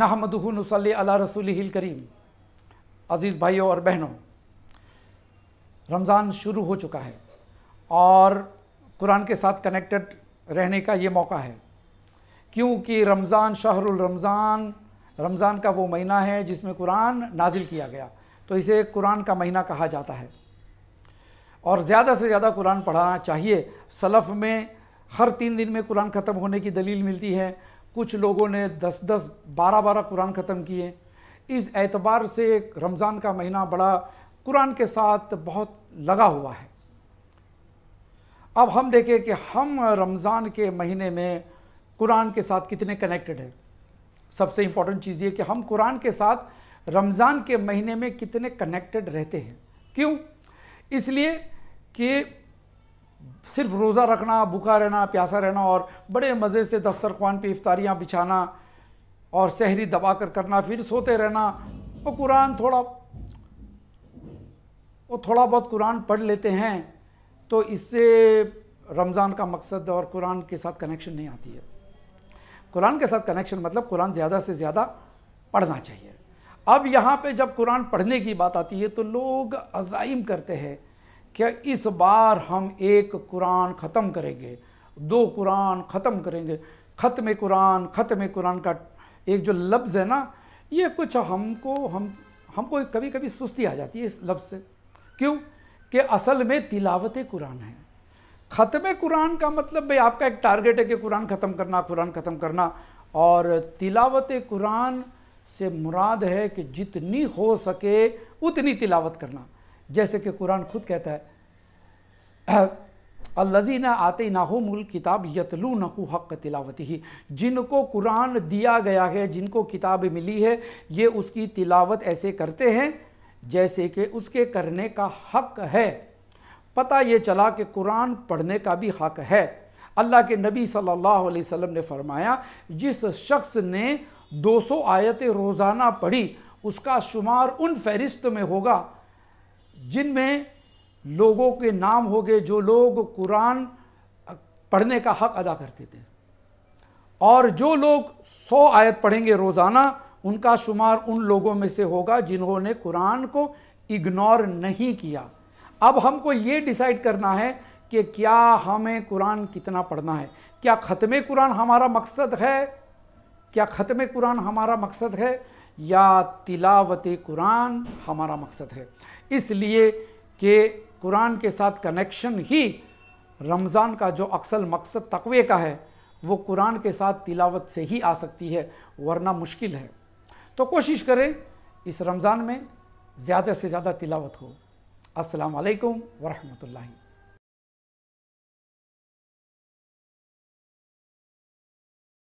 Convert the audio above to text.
नहमदनसल अला रसूल करीम अज़ीज़ भाइयों और बहनों रमज़ान शुरू हो चुका है और कुरान के साथ कनेक्टेड रहने का ये मौका है क्योंकि रमज़ान शहरुल रमज़ान रमज़ान का वो महीना है जिसमें कुरान नाजिल किया गया तो इसे कुरान का महीना कहा जाता है और ज़्यादा से ज़्यादा कुरान पढ़ाना चाहिए सलफ़ में हर तीन दिन में कुरान ख़त्म होने की दलील मिलती है कुछ लोगों ने दस दस बारह बारह कुरान ख़त्म किए इस एतबार से रमज़ान का महीना बड़ा कुरान के साथ बहुत लगा हुआ है अब हम देखें कि हम रमज़ान के महीने में कुरान के साथ कितने कनेक्टेड हैं सबसे इम्पॉर्टेंट चीज़ ये कि हम कुरान के साथ रमज़ान के महीने में कितने कनेक्टेड रहते हैं क्यों इसलिए कि सिर्फ रोज़ा रखना भूखा रहना प्यासा रहना और बड़े मज़े से दस्तरखान पे इफ्तारियाँ बिछाना और शहरी दबा कर करना फिर सोते रहना वो कुरान थोड़ा वो थोड़ा बहुत कुरान पढ़ लेते हैं तो इससे रमज़ान का मकसद और कुरान के साथ कनेक्शन नहीं आती है कुरान के साथ कनेक्शन मतलब कुरान ज़्यादा से ज़्यादा पढ़ना चाहिए अब यहाँ पे जब कुरान पढ़ने की बात आती है तो लोग अजाइम करते हैं क्या इस बार हम एक कुरान ख़त्म करेंगे दो कुरान ख़त्म करेंगे ख़त्म कुरान ख़त्म कुरान का एक जो लफ्ज़ है ना ये कुछ हमको हम हमको कभी कभी सुस्ती आ जाती है इस लफ्ज़ से क्यों कि असल में तिलावत कुरान है ख़त्म कुरान का मतलब भाई आपका एक टारगेट है कि कुरान ख़त्म करना कुरान ख़त्म करना और तिलावत कुरान से मुराद है कि जितनी हो सके उतनी तिलावत करना जैसे कि कुरान खुद कहता है अल्लजीना आते मुल किताब यतलू नकु हक तिलावती ही जिनको कुरान दिया गया है जिनको किताब मिली है ये उसकी तिलावत ऐसे करते हैं जैसे कि उसके करने का हक है पता ये चला कि कुरान पढ़ने का भी हक है अल्लाह के नबी सल्लल्लाहु अलैहि वसल्लम ने फरमाया जिस शख्स ने 200 आयतें रोज़ाना पढ़ी उसका शुमार उन फहरिस्त में होगा जिनमें लोगों के नाम हो गए जो लोग कुरान पढ़ने का हक अदा करते थे और जो लोग सौ आयत पढ़ेंगे रोज़ाना उनका शुमार उन लोगों में से होगा जिन्होंने कुरान को इग्नोर नहीं किया अब हमको ये डिसाइड करना है कि क्या हमें कुरान कितना पढ़ना है क्या ख़त्म कुरान हमारा मकसद है क्या ख़त्म कुरान हमारा मकसद है या तिलावत कुरान हमारा मकसद है इसलिए कि कुरान के साथ कनेक्शन ही रमज़ान का जो अक्सल मकसद तकवे का है वो कुरान के साथ तिलावत से ही आ सकती है वरना मुश्किल है तो कोशिश करें इस रमज़ान में ज़्यादा से ज़्यादा तिलावत हो असलकम वरहमल